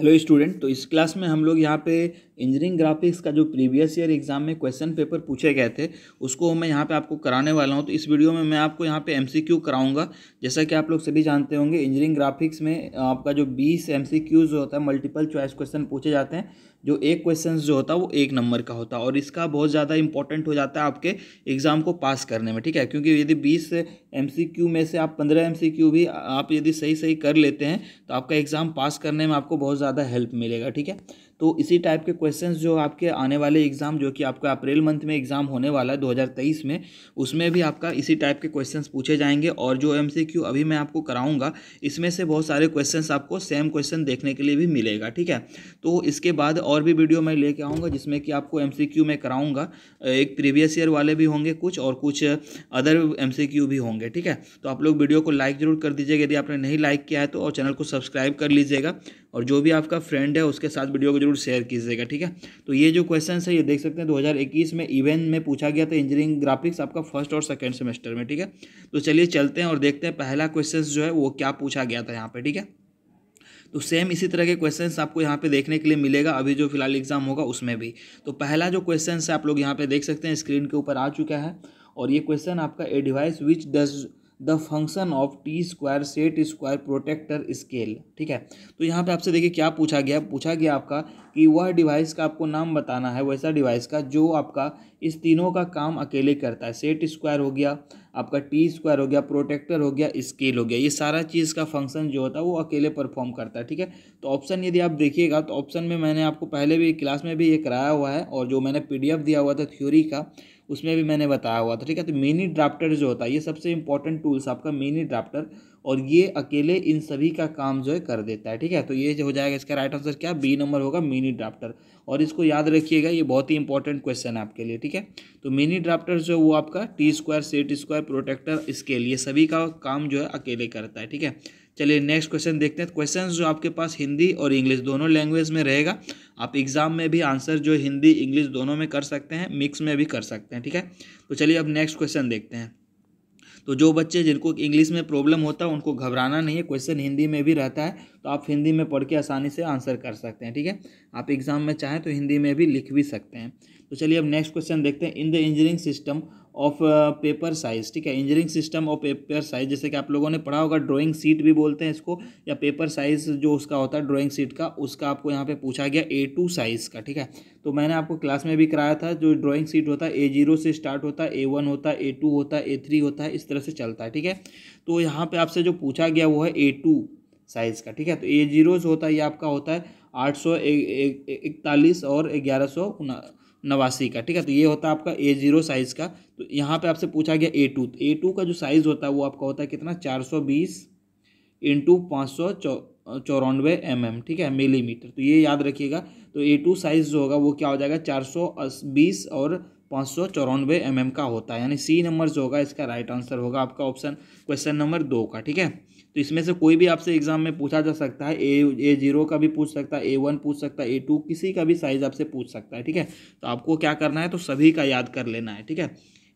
hello student तो इस class में हम लोग यहाँ पे इंजीनियरिंग ग्राफिक्स का जो प्रीवियस ईयर एग्जाम में क्वेश्चन पेपर पूछे गए थे उसको मैं यहाँ पे आपको कराने वाला हूँ तो इस वीडियो में मैं आपको यहाँ पे एमसीक्यू कराऊंगा जैसा कि आप लोग सभी जानते होंगे इंजीनियरिंग ग्राफिक्स में आपका जो बीस एम होता है मल्टीपल चॉइस क्वेश्चन पूछे जाते हैं जो एक क्वेश्चन जो होता है वो एक नंबर का होता है और इसका बहुत ज़्यादा इंपॉर्टेंट हो जाता है आपके एग्ज़ाम को पास करने में ठीक है क्योंकि यदि बीस एम में से आप पंद्रह एम भी आप यदि सही सही कर लेते हैं तो आपका एग्ज़ाम पास करने में आपको बहुत ज़्यादा हेल्प मिलेगा ठीक है तो इसी टाइप के क्वेश्चंस जो आपके आने वाले एग्ज़ाम जो कि आपका अप्रैल मंथ में एग्ज़ाम होने वाला है 2023 में उसमें भी आपका इसी टाइप के क्वेश्चंस पूछे जाएंगे और जो एम अभी मैं आपको कराऊंगा इसमें से बहुत सारे क्वेश्चंस आपको सेम क्वेश्चन देखने के लिए भी मिलेगा ठीक है तो इसके बाद और भी वीडियो मैं लेके आऊँगा जिसमें कि आपको एम में कराऊँगा एक प्रीवियस ईयर वाले भी होंगे कुछ और कुछ अदर एम भी होंगे ठीक है तो आप लोग वीडियो को लाइक ज़रूर कर दीजिएगा यदि आपने नहीं लाइक किया है तो और चैनल को सब्सक्राइब कर लीजिएगा और जो भी आपका फ्रेंड है उसके साथ वीडियो को जरूर शेयर कीजिएगा ठीक है तो ये जो क्वेश्चन है ये देख सकते हैं 2021 में इवेंट में पूछा गया था इंजीनियरिंग ग्राफिक्स आपका फर्स्ट और सेकेंड सेमेस्टर में ठीक है तो चलिए चलते हैं और देखते हैं पहला क्वेश्चन जो है वो क्या पूछा गया था यहाँ पर ठीक है तो सेम इसी तरह के क्वेश्चंस आपको यहाँ पे देखने के लिए मिलेगा अभी जो फिलहाल एग्जाम होगा उसमें भी तो पहला जो क्वेश्चन है आप लोग यहाँ पे देख सकते हैं स्क्रीन के ऊपर आ चुका है और ये क्वेश्चन आपका a device which does the function of T square set square protractor scale ठीक है तो यहाँ पे आपसे देखिए क्या पूछा गया पूछा गया आपका कि वह डिवाइस का आपको नाम बताना है वैसा डिवाइस का जो आपका इस तीनों का काम अकेले करता है सेट स्क्वायर हो गया आपका टी स्क्वायर हो गया प्रोटेक्टर हो गया स्केल हो गया ये सारा चीज़ का फंक्शन जो होता है वो अकेले परफॉर्म करता है ठीक है तो ऑप्शन यदि आप देखिएगा तो ऑप्शन में मैंने आपको पहले भी क्लास में भी ये कराया हुआ है और जो मैंने पी दिया हुआ था थ्योरी का उसमें भी मैंने बताया हुआ था ठीक है तो मिनी ड्राफ्टर जो होता है ये सबसे इंपॉर्टेंट टूल्स आपका मिनी ड्राफ्टर और ये अकेले इन सभी का काम जो है कर देता है ठीक है तो ये जो हो जाएगा इसका राइट आंसर क्या बी नंबर होगा मिनी ड्राफ्टर और इसको याद रखिएगा ये बहुत ही इंपॉर्टेंट क्वेश्चन है आपके लिए ठीक है तो मिनी ड्राफ्टर जो है वो आपका T square set square protractor scale ये सभी का काम जो है अकेले करता है ठीक है चलिए नेक्स्ट क्वेश्चन देखते हैं क्वेश्चन जो आपके पास हिंदी और इंग्लिश दोनों लैंग्वेज में रहेगा आप एग्ज़ाम में भी आंसर जो हिंदी इंग्लिश दोनों में कर सकते हैं मिक्स में भी कर सकते हैं ठीक है तो चलिए अब नेक्स्ट क्वेश्चन देखते हैं तो जो बच्चे जिनको इंग्लिश में प्रॉब्लम होता है उनको घबराना नहीं है क्वेश्चन हिंदी में भी रहता है तो आप हिंदी में पढ़ के आसानी से आंसर कर सकते हैं ठीक है आप एग्ज़ाम में चाहें तो हिंदी में भी लिख भी सकते हैं तो चलिए अब नेक्स्ट क्वेश्चन देखते हैं in the engineering system of paper size ठीक है engineering system of paper size जैसे कि आप लोगों ने पढ़ा होगा ड्राइंग सीट भी बोलते हैं इसको या पेपर साइज जो उसका होता है ड्राइंग सीट का उसका आपको यहाँ पे पूछा गया ए टू साइज का ठीक है तो मैंने आपको क्लास में भी कराया था जो ड्राइंग सीट होता है ए जीरो से स्टार्ट होता है ए वन होता है ए टू होता है ए थ्री होता है इस तरह से चलता है ठीक है तो यहाँ पर आपसे जो पूछा गया वो है ए टू साइज़ का ठीक है तो ए जीरो होता है ये आपका होता है आठ सौ इकतालीस और ग्यारह सौ नवासी का ठीक है तो ये होता है आपका ए जीरो साइज़ का तो यहाँ पे आपसे पूछा गया ए टू ए टू का जो साइज़ होता है वो आपका होता है कितना चार सौ बीस इंटू पाँच सौ चौरानवे एम mm, एम ठीक है मिलीमीटर तो ये याद रखिएगा तो ए टू साइज़ जो होगा वो क्या हो जाएगा चार सौ बीस और पाँच सौ चौरानवे एम एम का होता है यानी सी नंबर जो होगा इसका राइट आंसर होगा आपका ऑप्शन क्वेश्चन नंबर दो का ठीक है तो इसमें से कोई भी आपसे एग्जाम में पूछा जा सकता है ए ए जीरो का भी पूछ सकता है ए वन पूछ सकता है ए टू किसी का भी साइज आपसे पूछ सकता है ठीक है तो आपको क्या करना है तो सभी का याद कर लेना है ठीक है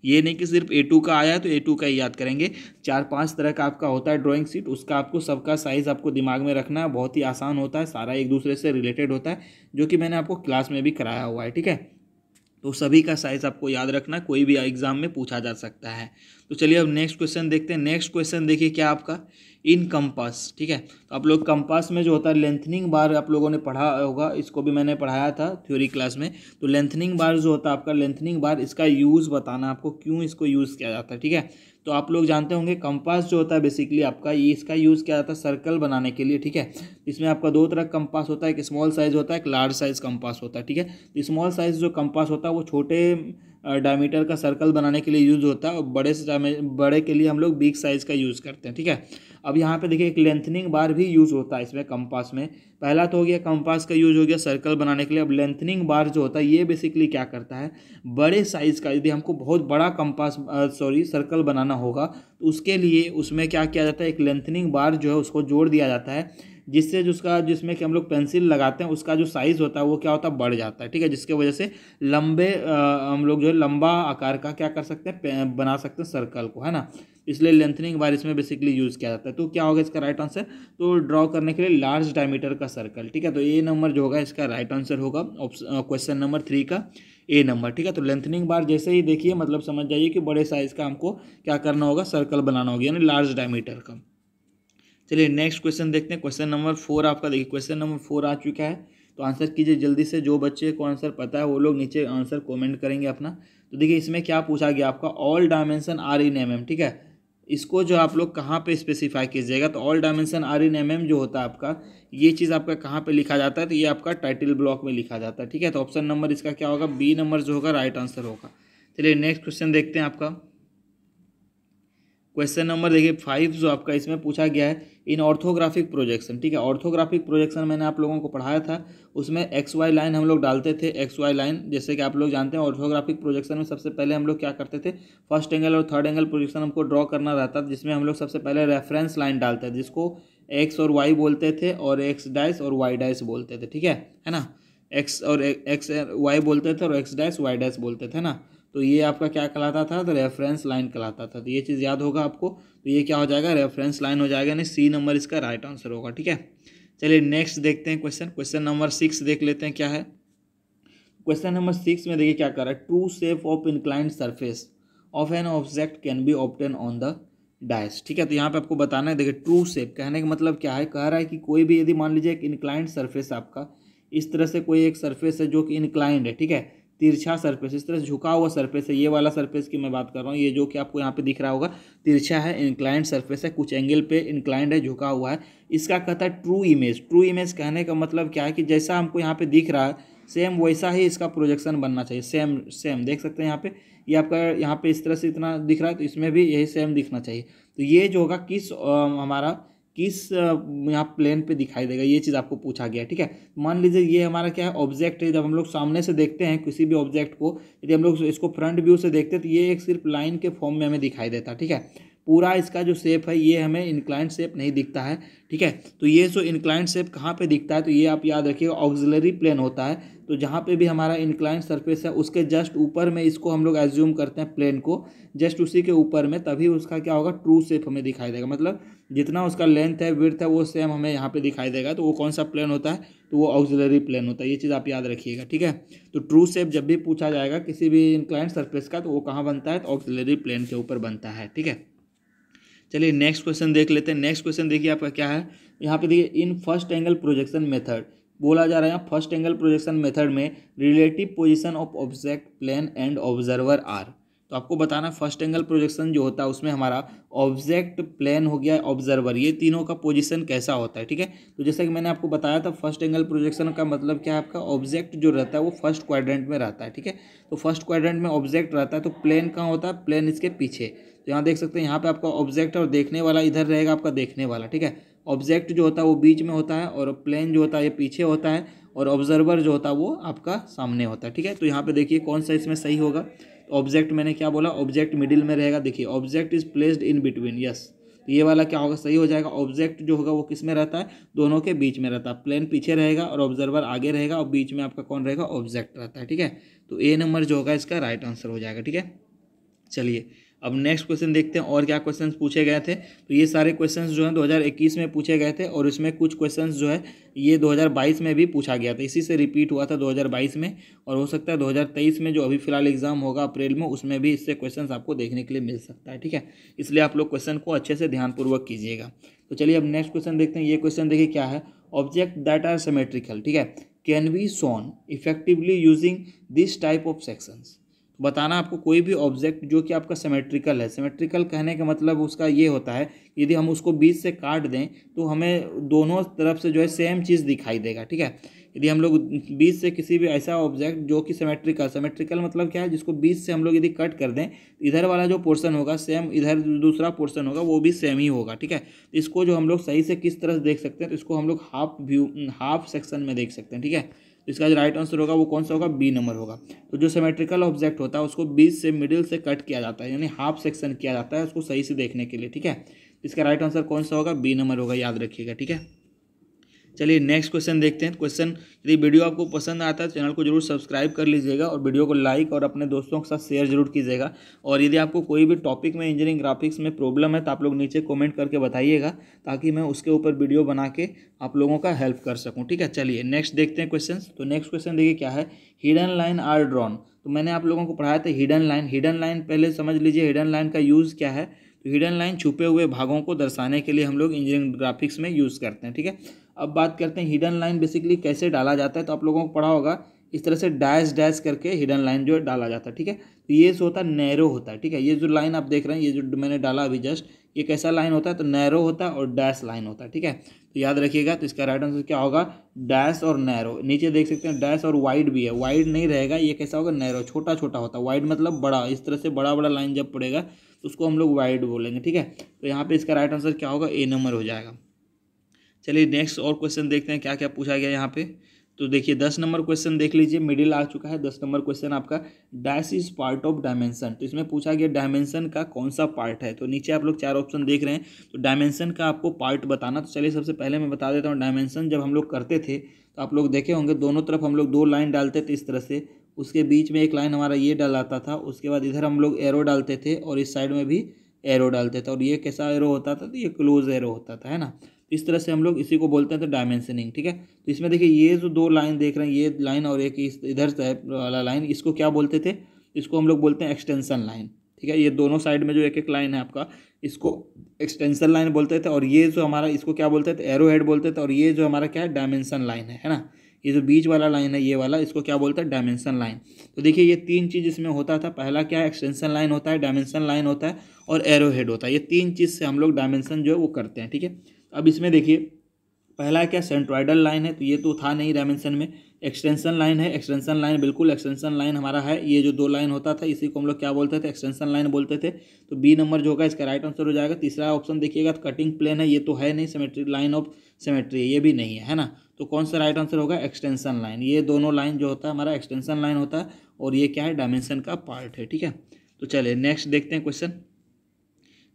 ये नहीं कि सिर्फ ए टू का आया है तो ए टू का ही याद करेंगे चार पांच तरह का आपका होता है ड्राइंग शीट उसका आपको सबका साइज़ आपको दिमाग में रखना है बहुत ही आसान होता है सारा एक दूसरे से रिलेटेड होता है जो कि मैंने आपको क्लास में भी कराया हुआ है ठीक है तो सभी का साइज़ आपको याद रखना कोई भी एग्ज़ाम में पूछा जा सकता है तो चलिए अब नेक्स्ट क्वेश्चन देखते हैं नेक्स्ट क्वेश्चन देखिए क्या आपका इन कंपास ठीक है तो आप लोग कंपास में जो होता है लेंथनिंग बार आप लोगों ने पढ़ा होगा इसको भी मैंने पढ़ाया था थ्योरी क्लास में तो लेंथनिंग बार जो होता है आपका लेंथनिंग बार इसका यूज़ बताना आपको क्यों इसको यूज़ किया जाता है ठीक है तो आप लोग जानते होंगे कंपास जो होता है बेसिकली आपका ये इसका यूज़ किया जाता है सर्कल बनाने के लिए ठीक है इसमें आपका दो तरह कंपास होता है एक स्मॉल साइज़ होता है एक लार्ज साइज़ कंपास होता है ठीक है स्मॉल तो साइज़ जो कंपास होता है वो छोटे डायमीटर का सर्कल बनाने के लिए यूज़ होता है और बड़े से बड़े के लिए हम लोग बिग साइज़ का यूज़ करते हैं ठीक है अब यहाँ पे देखिए एक लेंथनिंग बार भी यूज़ होता है इसमें कंपास में पहला तो हो गया कंपास का यूज़ हो गया सर्कल बनाने के लिए अब लेंथनिंग बार जो होता है ये बेसिकली क्या करता है बड़े साइज़ का यदि हमको बहुत बड़ा कंपास सॉरी सर्कल बनाना होगा तो उसके लिए उसमें क्या किया जाता है एक लेंथनिंग बार जो है उसको जोड़ दिया जाता है जिससे जिसका जिसमें कि हम लोग पेंसिल लगाते हैं उसका जो साइज़ होता है वो क्या होता है बढ़ जाता है ठीक है जिसके वजह से लंबे हम लोग जो है लंबा आकार का क्या कर सकते हैं बना सकते हैं सर्कल को है ना इसलिए लेंथनिंग बार इसमें बेसिकली यूज़ किया जाता है तो क्या होगा इसका राइट आंसर तो ड्रॉ करने के लिए लार्ज डायमीटर का सर्कल ठीक है तो ए नंबर जो होगा इसका राइट आंसर होगा क्वेश्चन नंबर थ्री का ए नंबर ठीक है तो लेंथनिंग बार जैसे ही देखिए मतलब समझ जाइए कि बड़े साइज़ का हमको क्या करना होगा सर्कल बनाना होगा यानी लार्ज डायमीटर का चलिए नेक्स्ट क्वेश्चन देखते हैं क्वेश्चन नंबर फोर आपका देखिए क्वेश्चन नंबर फोर आ चुका है तो आंसर कीजिए जल्दी से जो बच्चे को आंसर पता है वो लोग नीचे आंसर कमेंट करेंगे अपना तो देखिए इसमें क्या पूछा गया आपका all dimension are in M M ठीक है इसको जो आप लोग कहाँ पे स्पेसिफाई कीजिएगा तो all dimension are in M M जो होता है आपका ये चीज़ आपका कहाँ पे लिखा जाता है तो ये आपका टाइटल ब्लॉक में लिखा जाता है ठीक है तो ऑप्शन नंबर इसका क्या होगा बी नंबर जो होगा राइट आंसर होगा चलिए नेक्स्ट क्वेश्चन देखते हैं आपका क्वेश्चन नंबर देखिए फाइव जो आपका इसमें पूछा गया है इन ऑर्थोग्राफिक प्रोजेक्शन ठीक है ऑर्थोग्राफिक प्रोजेक्शन मैंने आप लोगों को पढ़ाया था उसमें एक्स वाई लाइन हम लोग डालते थे एक्स वाई लाइन जैसे कि आप लोग जानते हैं ऑर्थोग्राफिक प्रोजेक्शन में सबसे पहले हम लोग क्या करते थे फर्स्ट एंगल और थर्ड एंगल प्रोजेक्शन हमको ड्रॉ करना रहता था जिसमें हम लोग सबसे पहले रेफरेंस लाइन डालते थे जिसको एक्स और वाई बोलते थे और एक्स डाइस और वाई डाइस बोलते थे ठीक है है ना एक्स और एक्स वाई बोलते थे और एक्स डैश वाई डैश बोलते थे ना तो ये आपका क्या कहलाता था तो रेफरेंस लाइन कहलाता था तो ये चीज़ याद होगा आपको तो ये क्या हो जाएगा रेफरेंस लाइन हो जाएगा यानी सी नंबर इसका राइट आंसर होगा ठीक है चलिए नेक्स्ट देखते हैं क्वेश्चन क्वेश्चन नंबर सिक्स देख लेते हैं क्या है क्वेश्चन नंबर सिक्स में देखिए क्या कर रहा है true shape of inclined surface of an object can be obtained on the dice ठीक है तो यहाँ पे आपको बताना है देखिए ट्रू सेप कहने का मतलब क्या है कह रहा है कि कोई भी यदि मान लीजिए एक इनक्लाइंड सरफेस आपका इस तरह से कोई एक सरफेस है जो कि इनक्लाइंड है ठीक है तिरछा सरफेस इस तरह से झुका हुआ सरफेस है ये वाला सरफेस की मैं बात कर रहा हूँ ये जो कि आपको यहाँ पे दिख रहा होगा तिरछा है इंक्लाइंड सरफेस है कुछ एंगल पे इंक्लाइंड है झुका हुआ है इसका कहता है ट्रू इमेज ट्रू इमेज कहने का मतलब क्या है कि जैसा हमको यहाँ पे दिख रहा है सेम वैसा ही इसका प्रोजेक्शन बनना चाहिए सेम सेम देख सकते हैं यहाँ पे ये यह आपका यहाँ पे इस तरह से इतना दिख रहा है तो इसमें भी यही सेम दिखना चाहिए तो ये जो होगा किस हमारा किस यहाँ प्लेन पे दिखाई देगा ये चीज़ आपको पूछा गया ठीक है मान लीजिए ये हमारा क्या है ऑब्जेक्ट है जब हम लोग सामने से देखते हैं किसी भी ऑब्जेक्ट को यदि हम लोग इसको फ्रंट व्यू से देखते हैं तो ये एक सिर्फ लाइन के फॉर्म में हमें दिखाई देता है ठीक है पूरा इसका जो शेप है ये हमें इंक्लाइंट शेप नहीं दिखता है ठीक है तो ये जो इंक्लाइंट शेप कहाँ पे दिखता है तो ये आप याद रखिएगा ऑक्जिलरी प्लेन होता है तो जहाँ पे भी हमारा इंक्लाइंट सरफेस है उसके जस्ट ऊपर में इसको हम लोग एज्यूम करते हैं प्लेन को जस्ट उसी के ऊपर में तभी उसका क्या होगा ट्रू शेप हमें दिखाई देगा मतलब जितना उसका लेंथ है विर्थ है वो सेम हमें यहाँ पे दिखाई देगा तो वो कौन सा प्लेन होता है तो वो ऑक्सिलरी प्लेन होता है ये चीज़ आप याद रखिएगा ठीक है तो ट्रू सेप जब भी पूछा जाएगा किसी भी इंक्लाइन सरफेस का तो वो कहाँ बनता है तो ऑक्सिलरी प्लेन के ऊपर बनता है ठीक है चलिए नेक्स्ट क्वेश्चन देख लेते हैं नेक्स्ट क्वेश्चन देखिए आपका क्या है यहाँ पे देखिए in first angle projection method बोला जा रहा है फर्स्ट एंगल प्रोजेक्शन मेथड में relative position of object plane and observer are तो आपको बताना फर्स्ट एंगल प्रोजेक्शन जो होता है उसमें हमारा ऑब्जेक्ट प्लेन हो गया ऑब्जर्वर ये तीनों का पोजीशन कैसा होता है ठीक है तो जैसा कि मैंने आपको बताया था फर्स्ट एंगल प्रोजेक्शन का मतलब क्या है आपका ऑब्जेक्ट जो रहता है वो फर्स्ट क्वाड्रेंट में रहता है ठीक है तो फर्स्ट क्वाड्रेंट में ऑब्जेक्ट रहता है तो प्लेन कहाँ होता है प्लेन इसके पीछे तो यहाँ देख सकते हैं यहाँ पर आपका ऑब्जेक्ट और देखने वाला इधर रहेगा आपका देखने वाला ठीक है ऑब्जेक्ट जो होता है वो बीच में होता है और प्लेन जो होता है ये पीछे होता है और ऑब्जर्वर जो होता है वो आपका सामने होता है ठीक है तो यहाँ पे देखिए कौन सा इसमें सही होगा ऑब्जेक्ट मैंने क्या बोला ऑब्जेक्ट मिडिल में रहेगा देखिए object is placed in between yes तो ये वाला क्या होगा सही हो जाएगा ऑब्जेक्ट जो होगा वो किस में रहता है दोनों के बीच में रहता है प्लेन पीछे रहेगा और ऑब्जर्वर आगे रहेगा और बीच में आपका कौन रहेगा ऑब्जेक्ट रहता है ठीक है तो ए नंबर जो होगा इसका राइट आंसर हो जाएगा ठीक है चलिए अब नेक्स्ट क्वेश्चन देखते हैं और क्या क्वेश्चन पूछे गए थे तो ये सारे क्वेश्चन जो हैं 2021 में पूछे गए थे और इसमें कुछ क्वेश्चन जो है ये 2022 में भी पूछा गया था इसी से रिपीट हुआ था 2022 में और हो सकता है 2023 में जो अभी फिलहाल एग्जाम होगा अप्रैल में उसमें भी इससे क्वेश्चन आपको देखने के लिए मिल सकता है ठीक है इसलिए आप लोग क्वेश्चन को अच्छे से ध्यानपूर्वक कीजिएगा तो चलिए अब नेक्स्ट क्वेश्चन देखते हैं ये क्वेश्चन देखिए क्या है ऑब्जेक्ट दैट आर सेमेट्रिकल ठीक है can be shown effectively using this type of sections बताना आपको कोई भी ऑब्जेक्ट जो कि आपका सेमेट्रिकल है सेमेट्रिकल कहने का मतलब उसका ये होता है यदि हम उसको बीच से काट दें तो हमें दोनों तरफ से जो है सेम चीज़ दिखाई देगा ठीक है यदि हम लोग बीच से किसी भी ऐसा ऑब्जेक्ट जो कि सेमेट्रिकल सेमेट्रिकल मतलब क्या है जिसको बीच से हम लोग यदि कट कर दें इधर वाला जो पोर्सन होगा सेम इधर दूसरा पोर्सन होगा वो भी सेम ही होगा ठीक है इसको जो हम लोग सही से किस तरह से देख सकते हैं तो इसको हम लोग हाफ व्यू हाफ सेक्शन में देख सकते हैं ठीक है इसका जो राइट आंसर होगा वो कौन सा होगा बी नंबर होगा तो जो सेमेट्रिकल ऑब्जेक्ट होता है उसको बीच से मिडिल से कट किया जाता है यानी हाफ सेक्शन किया जाता है उसको सही से देखने के लिए ठीक है इसका राइट आंसर कौन सा होगा बी नंबर होगा याद रखिएगा ठीक है चलिए नेक्स्ट क्वेश्चन देखते हैं क्वेश्चन यदि वीडियो आपको पसंद आता है चैनल तो को जरूर सब्सक्राइब कर लीजिएगा और वीडियो को लाइक और अपने दोस्तों के साथ शेयर जरूर कीजिएगा और यदि आपको कोई भी टॉपिक में इंजीनियरिंग ग्राफिक्स में प्रॉब्लम है तो आप लोग नीचे कॉमेंट करके बताइएगा ताकि मैं उसके ऊपर वीडियो बना के आप लोगों का हेल्प कर सकूँ ठीक है चलिए नेक्स्ट देखते हैं क्वेश्चन तो नेक्स्ट क्वेश्चन देखिए क्या है हिडन लाइन आर ड्रॉन तो मैंने आप लोगों को पढ़ाया था हिडन लाइन हिडन लाइन पहले समझ लीजिए हिडन लाइन का यूज़ क्या है तो हिडन लाइन छुपे हुए भागों को दर्शाने के लिए हम लोग इंजीनियरिंग ग्राफिक्स में यूज़ करते हैं ठीक है अब बात करते हैं हिडन लाइन बेसिकली कैसे डाला जाता है तो आप लोगों को पढ़ा होगा इस तरह से डैश डैश करके हिडन लाइन जो है डाला जाता है ठीक है तो ये जो होता है नैरो होता है ठीक है ये जो लाइन आप देख रहे हैं ये जो मैंने डाला अभी जस्ट ये कैसा लाइन होता है तो नैरो होता है और डैश लाइन होता है ठीक है तो याद रखिएगा तो इसका राइट आंसर क्या होगा डैश और नैरो नीचे देख सकते हैं डैश और वाइड भी है वाइड नहीं रहेगा ये कैसा होगा नैरो छोटा छोटा होता है वाइड मतलब बड़ा इस तरह से बड़ा बड़ा लाइन जब पड़ेगा तो उसको हम लोग वाइड बोलेंगे ठीक है तो यहाँ पर इसका राइट आंसर क्या होगा ए नंबर हो जाएगा चलिए नेक्स्ट और क्वेश्चन देखते हैं क्या क्या पूछा गया यहाँ पे तो देखिए दस नंबर क्वेश्चन देख लीजिए मिडिल आ चुका है दस नंबर क्वेश्चन आपका dash is part of dimension तो इसमें पूछा गया डायमेंशन का कौन सा पार्ट है तो नीचे आप लोग चार ऑप्शन देख रहे हैं तो डायमेंशन का आपको पार्ट बताना तो चलिए सबसे पहले मैं बता देता हूँ डायमेंशन जब हम लोग करते थे तो आप लोग देखे होंगे दोनों तरफ हम लोग दो लाइन डालते थे इस तरह से उसके बीच में एक लाइन हमारा ये डालता था उसके बाद इधर हम लोग एरो डालते थे और इस साइड में भी एरो डालते थे और ये कैसा एरो होता था तो ये क्लोज एरो होता था है ना इस तरह से हम लोग इसी को बोलते हैं तो डायमेंशनिंग ठीक है तो इसमें देखिए ये जो दो लाइन देख रहे हैं ये लाइन और एक इस इधर टाइप वाला लाइन इसको क्या बोलते थे इसको हम लोग बोलते हैं एक्सटेंसन लाइन ठीक है ये दोनों साइड में जो एक एक लाइन है आपका इसको एक्सटेंशन लाइन बोलते थे और ये जो हमारा इसको क्या बोलते थे एरो हेड बोलते थे और ये जो हमारा क्या है डायमेंशन लाइन है है ना ये जो बीच वाला लाइन है ये वाला इसको क्या बोलते हैं डायमेंशन लाइन तो देखिए ये तीन चीज़ इसमें होता था पहला क्या है एक्सटेंशन लाइन होता है डायमेंशन लाइन होता है और एरो हेड होता है ये तीन चीज़ से हम लोग डायमेंशन जो है वो करते हैं ठीक है अब इसमें देखिए पहला क्या सेंट्रोइडल लाइन है तो ये तो था नहीं डायमेंशन में एक्सटेंशन लाइन है एक्सटेंशन लाइन बिल्कुल एक्सटेंशन लाइन हमारा है ये जो दो लाइन होता था इसी को हम लोग क्या बोलते थे एक्सटेंशन लाइन बोलते थे तो बी नंबर जो होगा इसका राइट आंसर हो जाएगा तीसरा ऑप्शन देखिएगा तो कटिंग प्लेन है ये तो है नहीं सेमेट्री लाइन ऑफ सेमेट्री ये भी नहीं है है ना तो कौन सा राइट आंसर होगा एक्सटेंशन लाइन ये दोनों लाइन जो होता है हमारा एक्सटेंशन लाइन होता है और ये क्या है डायमेंशन का पार्ट है ठीक है तो चलिए नेक्स्ट देखते हैं क्वेश्चन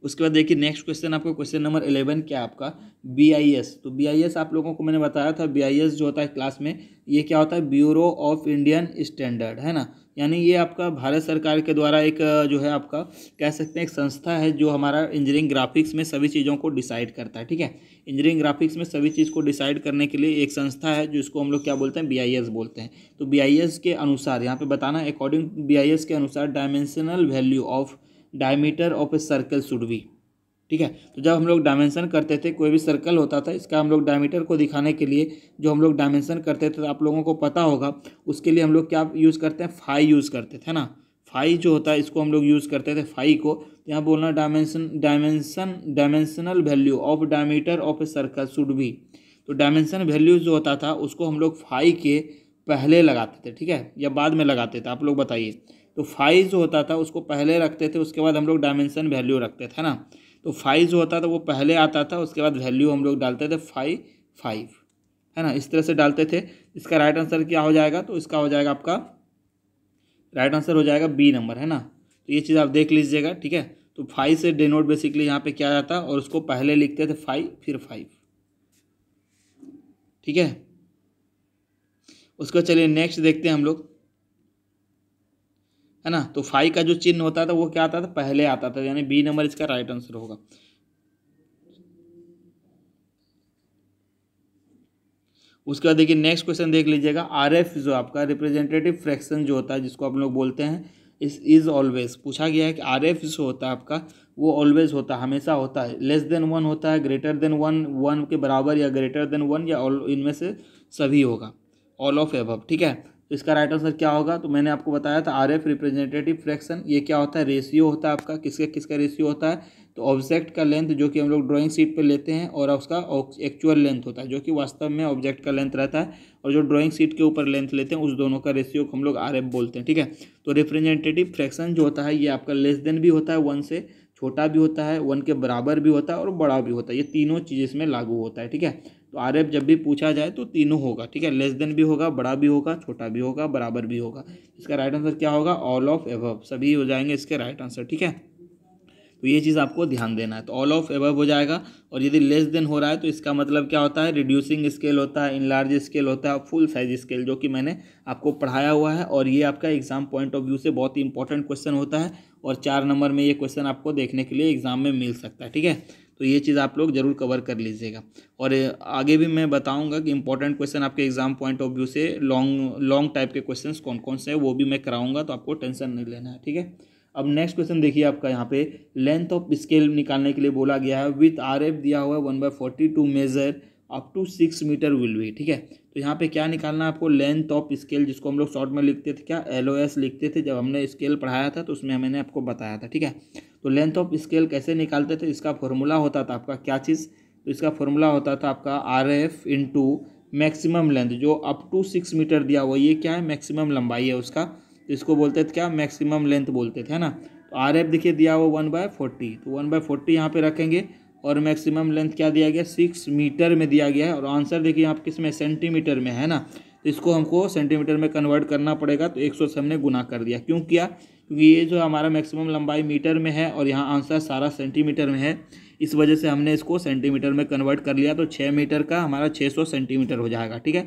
उसके बाद देखिए नेक्स्ट क्वेश्चन आपका क्वेश्चन नंबर इलेवन क्या आपका बी आई एस तो बी आई एस आप लोगों को मैंने बताया था बी आई एस जो होता है क्लास में ये क्या होता है ब्यूरो ऑफ इंडियन स्टैंडर्ड है ना यानी ये आपका भारत सरकार के द्वारा एक जो है आपका कह सकते हैं एक संस्था है जो हमारा इंजीनियरिंग ग्राफिक्स में सभी चीज़ों को डिसाइड करता है ठीक है इंजीनियरिंग ग्राफिक्स में सभी चीज़ को डिसाइड करने के लिए एक संस्था है जिसको हम लोग क्या बोलते हैं बी बोलते हैं तो बी के अनुसार यहाँ पर बताना अकॉर्डिंग बी के अनुसार dimensional value of diameter of a circle should be ठीक है तो जब हम लोग डायमेंशन करते थे कोई भी सर्कल होता था इसका हम लोग डायमीटर को दिखाने के लिए जो हम लोग डायमेंशन करते थे तो आप लोगों को पता होगा उसके लिए हम लोग क्या यूज़ करते हैं फाई यूज़ करते थे ना फाई जो होता है इसको हम लोग यूज़ करते थे फाई को तो यहाँ बोलना dimension dimension dimensional value of diameter of a circle should भी तो डायमेंशन वैल्यू जो होता था उसको हम लोग फाई के पहले लगाते थे ठीक है या बाद में लगाते थे आप लोग बताइए तो फाइव जो होता था उसको पहले रखते थे उसके बाद हम लोग डायमेंशन वैल्यू रखते थे ना तो फाइव जो होता था वो पहले आता था उसके बाद वैल्यू हम लोग डालते थे फाइव फाइव है ना इस तरह से डालते थे इसका राइट आंसर क्या हो जाएगा तो इसका हो जाएगा आपका राइट आंसर हो जाएगा बी नंबर है ना तो ये चीज़ आप देख लीजिएगा ठीक है तो फाइव से डेनोट बेसिकली यहाँ पे क्या जाता और उसको पहले लिखते थे फाइव फिर फाइव ठीक है उसको चलिए नेक्स्ट देखते हैं हम लोग है ना तो फाइव का जो चिन्ह होता था वो क्या आता था पहले आता था यानी बी नंबर इसका राइट आंसर होगा उसके बाद देखिए नेक्स्ट क्वेश्चन देख लीजिएगा आर एफ जो आपका रिप्रेजेंटेटिव फ्रैक्शन जो होता है जिसको आप लोग बोलते हैं इस इज ऑलवेज पूछा गया है कि आर एफ जो होता है आपका वो ऑलवेज होता है हमेशा होता है लेस देन वन होता है ग्रेटर देन वन वन के बराबर या ग्रेटर देन वन या इनमें से सभी होगा ऑल ऑफ एब ठीक है तो इसका राइट आंसर क्या होगा तो मैंने आपको बताया था आर एफ रिप्रेजेंटेटिव फ्रैक्शन ये क्या होता है रेशियो होता है आपका किसके किसका रेशियो होता है तो ऑब्जेक्ट का लेंथ जो कि हम लोग ड्राइंग शीट पर लेते हैं और उसका एक्चुअल लेंथ होता है जो कि वास्तव में ऑब्जेक्ट का लेंथ रहता है और जो ड्राइंग शीट के ऊपर लेंथ लेते हैं उस दोनों का रेशियो को हम लोग आर एफ बोलते हैं ठीक है तो रिप्रेजेंटेटिव फ्रैक्शन जो होता है ये आपका लेस देन भी होता है वन से छोटा भी होता है वन के बराबर भी होता है और बड़ा भी होता है ये तीनों चीज़ इसमें लागू होता है ठीक है तो आर एफ जब भी पूछा जाए तो तीनों होगा ठीक है लेस देन भी होगा बड़ा भी होगा छोटा भी होगा बराबर भी होगा इसका राइट आंसर क्या होगा ऑल ऑफ एवब सभी हो जाएंगे इसके राइट आंसर ठीक है तो ये चीज़ आपको ध्यान देना है तो ऑल ऑफ एवब हो जाएगा और यदि लेस देन हो रहा है तो इसका मतलब क्या होता है रिड्यूसिंग स्केल होता है इन लार्ज स्केल होता है फुल साइज स्केल जो कि मैंने आपको पढ़ाया हुआ है और ये आपका एग्जाम पॉइंट ऑफ व्यू से बहुत ही इंपॉर्टेंट क्वेश्चन होता है और चार नंबर में ये क्वेश्चन आपको देखने के लिए एग्जाम में मिल सकता है ठीक है तो ये चीज़ आप लोग ज़रूर कवर कर लीजिएगा और आगे भी मैं बताऊंगा कि इंपॉर्टेंट क्वेश्चन आपके एग्जाम पॉइंट ऑफ व्यू से लॉन्ग लॉन्ग टाइप के क्वेश्चन कौन कौन से हैं वो भी मैं कराऊंगा तो आपको टेंशन नहीं लेना है ठीक है अब नेक्स्ट क्वेश्चन देखिए आपका यहाँ पे लेंथ ऑफ स्केल निकालने के लिए बोला गया है विथ आर एफ दिया हुआ है one by forty two measure up to six metre will भी ठीक है तो यहाँ पे क्या निकालना है आपको लेंथ ऑफ स्केल जिसको हम लोग शॉर्ट में लिखते थे क्या एल लिखते थे जब हमने स्केल पढ़ाया था तो उसमें मैंने आपको बताया था ठीक है तो लेंथ ऑफ स्केल कैसे निकालते थे इसका फॉर्मूला होता था आपका क्या चीज़ तो इसका फॉर्मूला होता था आपका R F into maximum length जो अप टू सिक्स मीटर दिया हुआ ये क्या है मैक्सिमम लंबाई है उसका तो इसको बोलते थे क्या मैक्सिमम लेंथ बोलते थे है ना तो आर एफ देखिए दिया हुआ वन बाय फोर्टी तो वन बाय फोर्टी यहाँ पर रखेंगे और मैक्सिमम लेंथ क्या दिया गया सिक्स मीटर में दिया गया है और आंसर देखिए आप किस में सेंटीमीटर में है ना तो इसको हमको सेंटीमीटर में कन्वर्ट करना पड़ेगा तो एक सौ से हमने गुना कर दिया क्यों किया क्योंकि ये जो हमारा मैक्सिमम लंबाई मीटर में है और यहाँ आंसर सारा सेंटीमीटर में है इस वजह से हमने इसको सेंटीमीटर में कन्वर्ट कर लिया तो छः मीटर का हमारा छः सौ सेंटीमीटर हो जाएगा ठीक है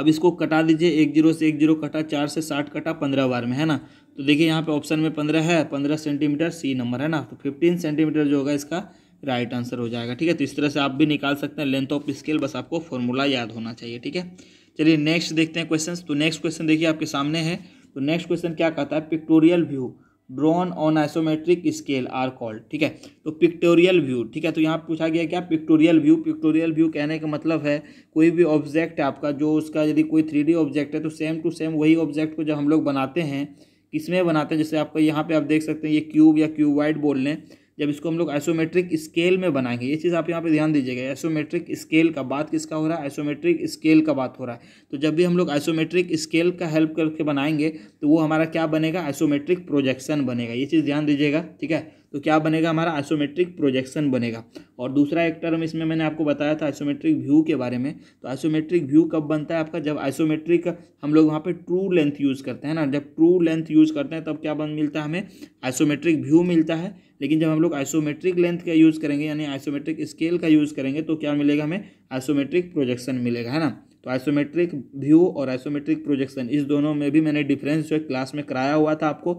अब इसको कटा दीजिए एक जीरो से एक जीरो कटा चार से साठ कटा पंद्रह बार में है ना तो देखिए यहाँ पे ऑप्शन में पंद्रह है पंद्रह सेंटीमीटर सी नंबर है ना तो फिफ्टीन सेंटीमीटर जो होगा इसका राइट आंसर हो जाएगा ठीक है तो इस तरह से आप भी निकाल सकते हैं लेंथ ऑफ स्केल बस आपको फॉर्मूला याद होना चाहिए ठीक है चलिए नेक्स्ट देखते हैं क्वेश्चन तो नेक्स्ट क्वेश्चन देखिए आपके सामने है तो नेक्स्ट क्वेश्चन क्या कहता है pictorial view drawn on isometric scale are called ठीक है तो पिक्टोरियल व्यू ठीक है तो यहाँ पूछा गया क्या पिक्टोरियल व्यू पिक्टोरियल व्यू कहने का मतलब है कोई भी ऑब्जेक्ट है आपका जो उसका यदि कोई थ्री ऑब्जेक्ट है तो सेम टू सेम वही ऑब्जेक्ट को जब हम लोग बनाते हैं किसमें बनाते हैं जैसे आपका यहाँ पे आप देख सकते हैं ये क्यूब या क्यूब वाइड बोल लें जब इसको हम लोग आइसोमेट्रिक स्केल में बनाएंगे ये चीज़ आप यहाँ पे ध्यान दीजिएगा आइसोमेट्रिक स्केल का बात किसका हो रहा है आइसोमेट्रिक स्केल का बात हो रहा है तो जब भी हम लोग आइसोमेट्रिक स्केल का हेल्प करके बनाएंगे तो वो हमारा क्या बनेगा आइसोमेट्रिक प्रोजेक्शन बनेगा ये चीज़ ध्यान दीजिएगा ठीक है तो क्या बनेगा हमारा आइसोमेट्रिक प्रोजेक्शन बनेगा और दूसरा एक टर्म इसमें मैंने आपको बताया था आइसोमेट्रिक व्यू के बारे में तो आइसोमेट्रिक व्यू कब बनता है आपका जब आइसोमेट्रिक हम लोग वहाँ पर ट्रू लेंथ यूज़ करते हैं ना जब ट्रू लेंथ यूज़ करते हैं तब क्या बन मिलता है हमें आइसोमेट्रिक व्यू मिलता है लेकिन जब हम लोग आइसोमेट्रिक लेंथ का यूज़ करेंगे यानी आइसोमेट्रिक स्केल का यूज़ करेंगे तो क्या मिलेगा हमें आइसोमेट्रिक प्रोजेक्शन मिलेगा है ना तो आइसोमेट्रिक व्यू और आइसोमेट्रिक प्रोजेक्शन इस दोनों में भी मैंने डिफरेंस जो है क्लास में कराया हुआ था आपको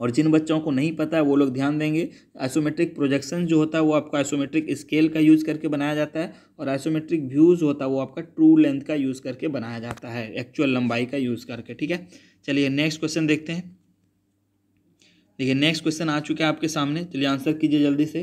और जिन बच्चों को नहीं पता है वो लोग ध्यान देंगे आइसोमेट्रिक प्रोजेक्शन जो होता है वो आपका आइसोमेट्रिक स्केल का यूज़ करके बनाया जाता है और आइसोमेट्रिक व्यूज़ होता है वो आपका ट्रू लेंथ का यूज़ करके बनाया जाता है एक्चुअल लंबाई का यूज़ करके ठीक है चलिए नेक्स्ट क्वेश्चन देखते हैं देखिए नेक्स्ट क्वेश्चन आ चुका है आपके सामने चलिए आंसर कीजिए जल्दी से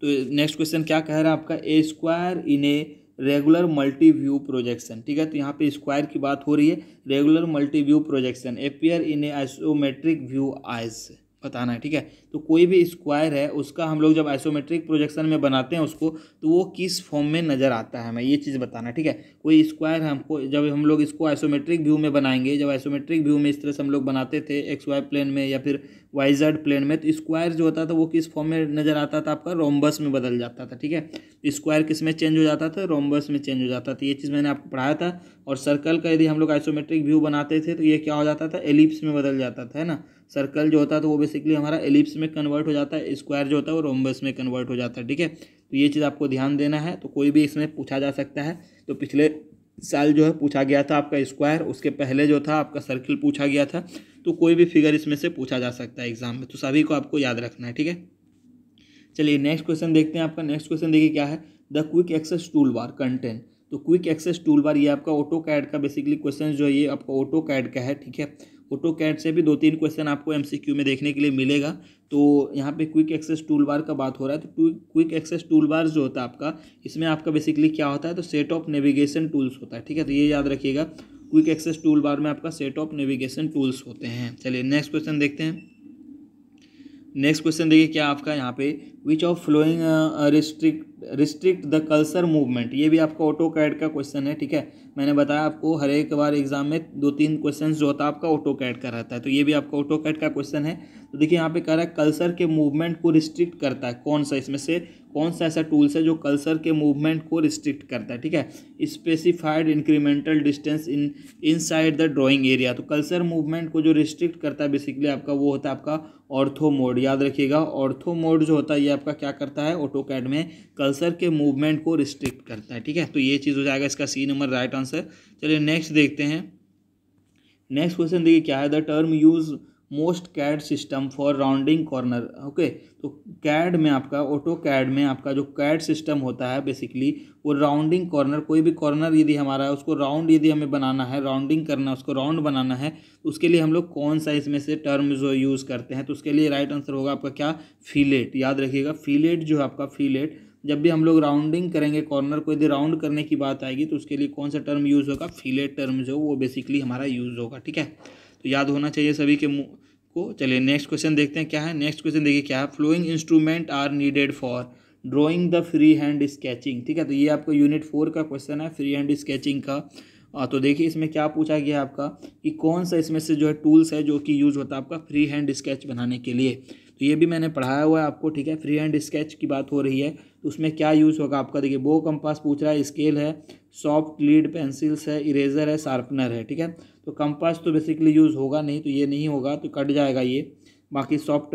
तो नेक्स्ट क्वेश्चन क्या कह रहा है आपका a square in a regular multi view projection ठीक है तो यहाँ पे स्क्वायर की बात हो रही है regular multi view projection appear in a isometric view is बताना है ठीक है तो कोई भी स्क्वायर है उसका हम लोग जब आइसोमेट्रिक प्रोजेक्शन में बनाते हैं उसको तो वो किस फॉर्म में नज़र आता है हमें ये चीज़ बताना ठीक है कोई स्क्वायर है हमको जब हम लोग इसको आइसोमेट्रिक व्यू में बनाएंगे जब आइसोमेट्रिक व्यू में इस तरह से हम लोग बनाते थे एक्स वाई प्लेन में या फिर वाई जेड प्लेन में तो स्क्वायर जो होता था वो किस फॉर्म में नज़र आता था आपका रोम्बस में बदल जाता था ठीक है स्क्वायर तो किस में चेंज हो जाता था रोमबस में चेंज हो जाता था ये चीज़ मैंने आपको पढ़ाया था और सर्कल का यदि हम लोग आइसोमेट्रिक व्यू बनाते थे तो ये क्या हो जाता था एलिप्स में बदल जाता था है ना सर्कल जो होता है तो वो बेसिकली हमारा एलिप्स में कन्वर्ट हो जाता है स्क्वायर जो होता है वो रोम्बस में कन्वर्ट हो जाता है ठीक है तो ये चीज़ आपको ध्यान देना है तो कोई भी इसमें पूछा जा सकता है तो पिछले साल जो है पूछा गया था आपका स्क्वायर उसके पहले जो था आपका सर्किल पूछा गया था तो कोई भी फिगर इसमें से पूछा जा सकता है एग्जाम में तो सभी को आपको याद रखना है ठीक है चलिए नेक्स्ट क्वेश्चन देखते हैं आपका नेक्स्ट क्वेश्चन देखिए क्या है the quick access tool bar content तो क्विक एक्सेस टूल बार ये आपका ऑटो कैड का बेसिकली क्वेश्चन जो है ये आपका ऑटो कैड का है ठीक है ऑटो कैट से भी दो तीन क्वेश्चन आपको एमसीक्यू में देखने के लिए मिलेगा तो यहाँ पे क्विक एक्सेस टूल बार का बात हो रहा है तो क्विक एक्सेस टूल बार जो होता है आपका इसमें आपका बेसिकली क्या होता है तो सेट ऑफ नेविगेशन टूल्स होता है ठीक है तो ये याद रखिएगा क्विक एक्सेस टूल बार में आपका सेट ऑफ नेविगेशन टूल्स होते हैं चलिए नेक्स्ट क्वेश्चन देखते हैं नेक्स्ट क्वेश्चन देखिए क्या आपका यहाँ पे which of following restrict restrict the cursor movement ये भी आपका ऑटो कैड का क्वेश्चन है ठीक है मैंने बताया आपको हर एक बार एग्जाम में दो तीन क्वेश्चन जो होता है आपका ऑटो कैड का रहता है तो ये भी आपका ऑटो कैड का क्वेश्चन है तो देखिए यहाँ पे कह रहा है कल्सर के मूवमेंट को रिस्ट्रिक्ट करता है कौन सा इसमें से कौन सा ऐसा टूल्स है जो कल्सर के मूवमेंट को रिस्ट्रिक्ट करता है ठीक है specified incremental distance in inside the drawing area तो कल्सर मूवमेंट को जो रिस्ट्रिक्ट करता है बेसिकली आपका वो होता है आपका ऑर्थो मोड याद रखिएगा ऑर्थो मोड जो होता है ये आपका क्या करता है ऑटो कैड में कल्सर के मूवमेंट को रिस्ट्रिक्ट करता है ठीक है तो ये चीज़ हो जाएगा इसका सी नंबर राइट आंसर चलिए नेक्स्ट देखते हैं नेक्स्ट क्वेश्चन देखिए क्या है the term use most CAD system for rounding corner okay तो कैड में आपका ऑटो कैड में आपका जो कैड सिस्टम होता है बेसिकली वो राउंडिंग कॉर्नर कोई भी कॉर्नर यदि हमारा है उसको राउंड यदि हमें बनाना है राउंडिंग करना है उसको राउंड बनाना है तो उसके लिए हम लोग कौन सा इसमें से टर्म जो यूज़ करते हैं तो उसके लिए राइट आंसर होगा आपका क्या फीलेट याद रखिएगा फीलेट जो है आपका फीलेट जब भी हम लोग राउंडिंग करेंगे कॉर्नर को यदि राउंड करने की बात आएगी तो उसके लिए कौन सा टर्म यूज़ होगा फीलेट टर्म जो वो बेसिकली हमारा यूज़ होगा ठीक है तो याद होना चाहिए सभी के मुँह को चलिए नेक्स्ट क्वेश्चन देखते हैं क्या है नेक्स्ट क्वेश्चन देखिए क्या है following instrument are needed for drawing the free hand sketching ठीक है तो ये आपका यूनिट फोर का क्वेश्चन है फ्री हैंड स्केचिंग का तो देखिए इसमें क्या पूछा गया आपका कि कौन सा इसमें से जो है टूल्स है जो कि यूज़ होता है आपका फ्री हैंड स्केच बनाने के लिए तो ये भी मैंने पढ़ाया हुआ है आपको ठीक है फ्री हैंड स्केच की बात हो रही है तो उसमें क्या यूज़ होगा आपका देखिए बो कंपास पूछ रहा है स्केल है सॉफ्ट लीड पेंसिल्स है इरेजर है शार्पनर है ठीक है तो कंपास तो बेसिकली यूज़ होगा नहीं तो ये नहीं होगा तो कट जाएगा ये बाकी सॉफ्ट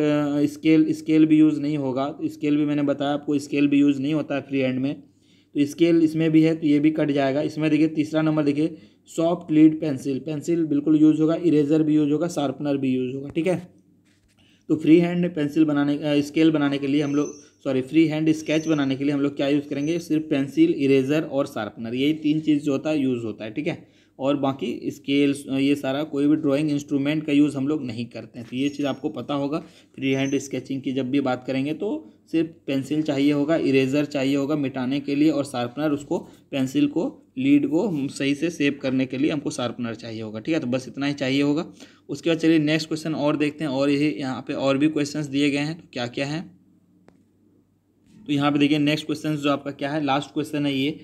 स्केल स्केल भी यूज़ नहीं होगा तो स्केल भी मैंने बताया आपको स्केल भी यूज़ नहीं होता है फ्री हैंड में तो स्केल इसमें भी है तो ये भी कट जाएगा इसमें देखिए तीसरा नंबर देखिए सॉफ्ट लीड पेंसिल पेंसिल बिल्कुल यूज़ होगा इरेजर भी यूज़ होगा शार्पनर भी यूज़ होगा ठीक है तो फ्री हैंड पेंसिल बनाने स्केल बनाने के लिए हम लोग सॉरी फ्री हैंड स्केच बनाने के लिए हम लोग क्या यूज़ करेंगे सिर्फ पेंसिल इरेजर और शार्पनर यही तीन चीज़ जो होता है यूज़ होता है ठीक है और बाकी स्केल्स ये सारा कोई भी ड्राइंग इंस्ट्रूमेंट का यूज़ हम लोग नहीं करते हैं तो ये चीज़ आपको पता होगा फ्री हैंड स्केचिंग की जब भी बात करेंगे तो सिर्फ पेंसिल चाहिए होगा इरेजर चाहिए होगा मिटाने के लिए और शार्पनर उसको पेंसिल को लीड को सही से सेव करने के लिए हमको शार्पनर चाहिए होगा ठीक है तो बस इतना ही चाहिए होगा उसके बाद चलिए नेक्स्ट क्वेश्चन और देखते हैं और यही यहाँ पर और भी क्वेश्चन दिए गए हैं तो क्या क्या है तो यहाँ पर देखिए नेक्स्ट क्वेश्चन जो आपका क्या है लास्ट क्वेश्चन है ये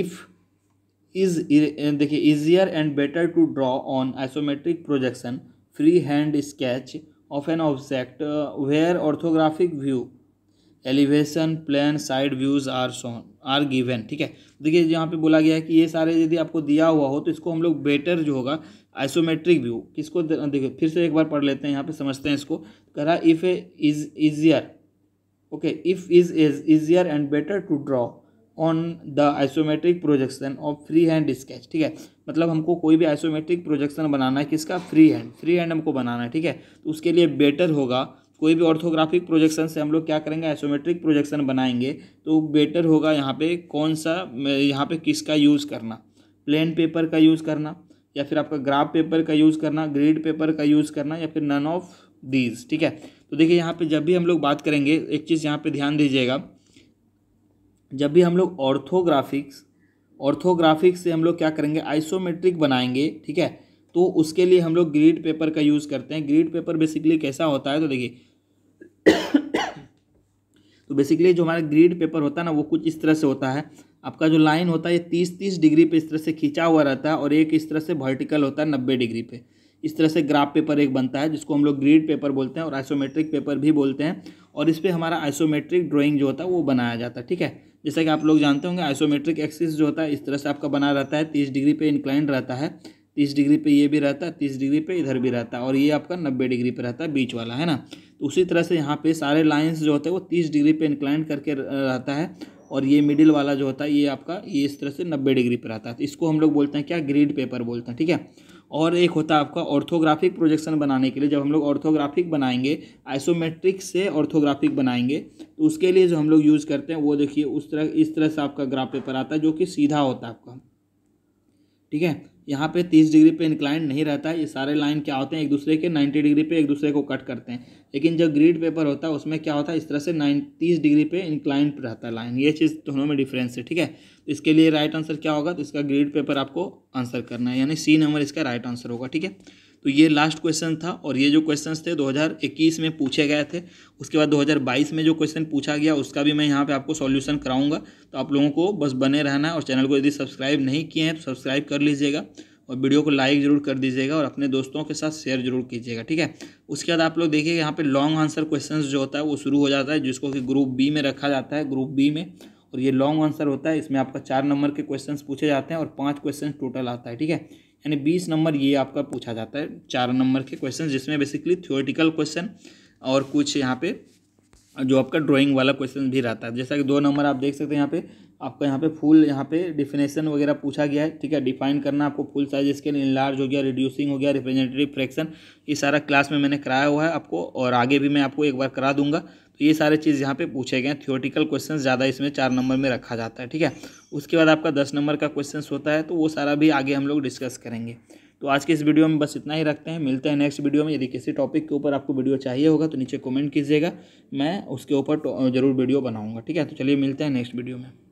इफ़ इज eh, देखिए easier and better to draw on isometric projection free hand sketch of an object where orthographic view elevation plan side views are shown are given ठीक है देखिए यहाँ पे बोला गया है कि ये सारे यदि आपको दिया हुआ हो तो इसको हम लोग बेटर जो होगा आइसोमेट्रिक व्यू किसको देखिए फिर से एक बार पढ़ लेते हैं यहाँ पे समझते हैं इसको कह रहा if a is easier okay if is is easier and better to draw on the isometric projection of free hand sketch ठीक है मतलब हमको कोई भी आइसोमेट्रिक प्रोजेक्शन बनाना है किसका फ्री हैंड फ्री हैंड हमको बनाना है ठीक है तो उसके लिए बेटर होगा कोई भी ऑर्थोग्राफिक प्रोजेक्शन से हम लोग क्या करेंगे आइसोमेट्रिक प्रोजेक्शन बनाएंगे तो बेटर होगा यहाँ पे कौन सा यहाँ पे किसका यूज़ करना प्लेन पेपर का यूज़ करना या फिर आपका ग्राफ पेपर का यूज़ करना ग्रेड पेपर का यूज़ करना या फिर नन ऑफ दीज ठीक है तो देखिए यहाँ पे जब भी हम लोग बात करेंगे एक चीज़ यहाँ पे ध्यान दीजिएगा जब भी हम लोग ऑर्थोग्राफिक्स ऑर्थोग्राफिक्स से हम लोग क्या करेंगे आइसोमेट्रिक बनाएंगे ठीक है तो उसके लिए हम लोग ग्रीड पेपर का यूज़ करते हैं ग्रीड पेपर बेसिकली कैसा होता है तो देखिए तो बेसिकली जो हमारा ग्रीड पेपर होता है ना वो कुछ इस तरह से होता है आपका जो लाइन होता है ये तीस तीस डिग्री पे इस तरह से खींचा हुआ रहता है और एक इस तरह से वर्टिकल होता है नब्बे डिग्री पे इस तरह से ग्राफ पेपर एक बनता है जिसको हम लोग ग्रीड पेपर बोलते हैं और आइसोमेट्रिक पेपर भी बोलते हैं और इस पर हमारा आइसोमेट्रिक ड्राइंग जो होता है वो बनाया जाता है ठीक है जैसा कि आप लोग जानते होंगे आइसोमेट्रिक एक्सिस जो होता है इस तरह से आपका बना रहता है तीस डिग्री पे इंक्लाइंड रहता है तीस डिग्री पे ये भी रहता है तीस डिग्री पे इधर भी रहता है और ये आपका नब्बे डिग्री पे रहता है बीच वाला है ना तो उसी तरह से यहाँ पे सारे लाइंस जो होते हैं वो तीस डिग्री पे इंक्लाइंड करके रहता है और ये मिडिल वाला जो होता है ये आपका ये इस तरह से नब्बे डिग्री पर रहता है तो इसको हम लोग बोलते हैं क्या ग्रीड पेपर बोलते हैं ठीक है और एक होता है आपका ऑर्थोग्राफिक प्रोजेक्शन बनाने के लिए जब हम लोग ऑर्थोग्राफिक बनाएंगे आइसोमेट्रिक से ऑर्थोग्राफिक बनाएंगे तो उसके लिए जो हम लोग यूज़ करते हैं वो देखिए उस तरह इस तरह से आपका ग्राफ पेपर आता है जो कि सीधा होता है आपका ठीक है यहाँ पे तीस डिग्री पे इंक्लाइन नहीं रहता है ये सारे लाइन क्या होते हैं एक दूसरे के नाइन्टी डिग्री पे एक दूसरे को कट करते हैं लेकिन जब ग्रीड पेपर होता है उसमें क्या होता है इस तरह से नाइन तीस डिग्री पे इंक्लाइन रहता है लाइन ये चीज़ दोनों में डिफरेंस है ठीक है तो इसके लिए राइट आंसर क्या होगा तो इसका ग्रीड पेपर आपको आंसर करना है यानी सी नंबर इसका राइट आंसर होगा ठीक है तो ये लास्ट क्वेश्चन था और ये जो क्वेश्चन थे 2021 में पूछे गए थे उसके बाद 2022 में जो क्वेश्चन पूछा गया उसका भी मैं यहाँ पे आपको सॉल्यूशन कराऊंगा तो आप लोगों को बस बने रहना और चैनल को यदि सब्सक्राइब नहीं किए हैं तो सब्सक्राइब कर लीजिएगा और वीडियो को लाइक जरूर कर दीजिएगा और अपने दोस्तों के साथ शेयर जरूर कीजिएगा ठीक है उसके बाद आप लोग देखिए यहाँ पे लॉन्ग आंसर क्वेश्चंस जो होता है वो शुरू हो जाता है जिसको कि ग्रुप बी में रखा जाता है ग्रुप बी में और ये लॉन्ग आंसर होता है इसमें आपका चार नंबर के क्वेश्चंस पूछे जाते हैं और पांच क्वेश्चन टोटल आता है ठीक है यानी बीस नंबर ये आपका पूछा जाता है चार नंबर के क्वेश्चन जिसमें बेसिकली थियोरटिकल क्वेश्चन और कुछ यहाँ पे जो आपका ड्राइंग वाला क्वेश्चन भी रहता है जैसा कि दो नंबर आप देख सकते हैं यहाँ पे आपका यहाँ पे फुल यहाँ पे डिफिनेशन वगैरह पूछा गया है ठीक है डिफाइन करना आपको फुल साइज स्केल इनलार्ज हो गया रिड्यूसिंग हो गया रिप्रेजेंटेटिव फ्रैक्शन ये सारा क्लास में मैंने कराया हुआ है आपको और आगे भी मैं आपको एक बार करा दूंगा तो ये सारे चीज़ यहाँ पे पूछे गए हैं थियोटिकल क्वेश्चन ज़्यादा इसमें चार नंबर में रखा जाता है ठीक है उसके बाद आपका दस नंबर का क्वेश्चन होता है तो वो सारा भी आगे हम लोग डिस्कस करेंगे तो आज के इस वीडियो में बस इतना ही रखते हैं मिलते हैं नेक्स्ट वीडियो में यदि किसी टॉपिक के ऊपर आपको वीडियो चाहिए होगा तो नीचे कमेंट कीजिएगा मैं उसके ऊपर जरूर वीडियो बनाऊंगा ठीक है तो चलिए मिलते हैं नेक्स्ट वीडियो में